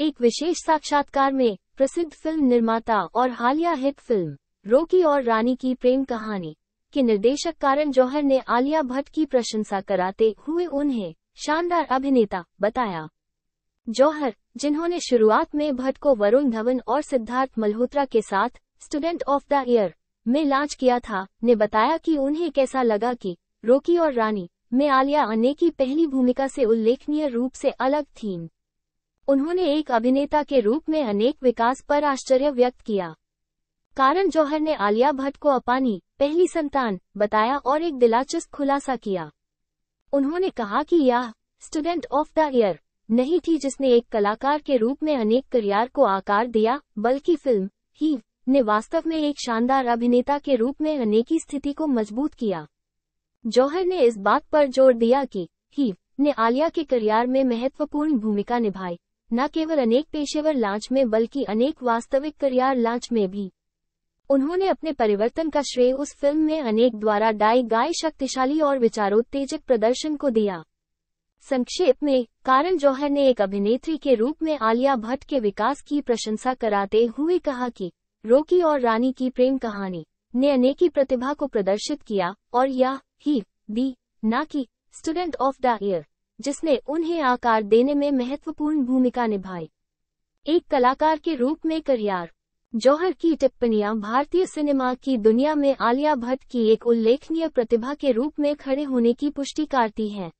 एक विशेष साक्षात्कार में प्रसिद्ध फिल्म निर्माता और हालिया हिट फिल्म रोकी और रानी की प्रेम कहानी के निर्देशक कारण जौहर ने आलिया भट्ट की प्रशंसा कराते हुए उन्हें शानदार अभिनेता बताया जौहर जिन्होंने शुरुआत में भट्ट को वरुण धवन और सिद्धार्थ मल्होत्रा के साथ स्टूडेंट ऑफ द ईयर में लॉन्च किया था ने बताया कि उन्हें कैसा लगा कि रोकी और रानी में आलिया अने की पहली भूमिका से उल्लेखनीय रूप से अलग थीं उन्होंने एक अभिनेता के रूप में अनेक विकास पर आश्चर्य व्यक्त किया कारण जौहर ने आलिया भट्ट को अपानी पहली संतान बताया और एक दिलाचस्प खुलासा किया उन्होंने कहा कि यह स्टूडेंट ऑफ द ईयर नहीं थी जिसने एक कलाकार के रूप में अनेक करियर को आकार दिया बल्कि फिल्म ही ने वास्तव में एक शानदार अभिनेता के रूप में अनेकी स्थिति को मजबूत किया जौहर ने इस बात पर जोर दिया कि ही ने आलिया के करियर में महत्वपूर्ण भूमिका निभाई न केवल अनेक पेशेवर लांच में बल्कि अनेक वास्तविक करियर लांच में भी उन्होंने अपने परिवर्तन का श्रेय उस फिल्म में अनेक द्वारा डाई गाय शक्तिशाली और विचारोत्तेजक प्रदर्शन को दिया संक्षेप में कारण जौहर ने एक अभिनेत्री के रूप में आलिया भट्ट के विकास की प्रशंसा कराते हुए कहा कि रोकी और रानी की प्रेम कहानी ने अनेकी प्रतिभा को प्रदर्शित किया और यह ही दी ना कि स्टूडेंट ऑफ द ईयर जिसने उन्हें आकार देने में महत्वपूर्ण भूमिका निभाई एक कलाकार के रूप में करियार जौहर की टिप्पणियां भारतीय सिनेमा की दुनिया में आलिया भट्ट की एक उल्लेखनीय प्रतिभा के रूप में खड़े होने की पुष्टि करती हैं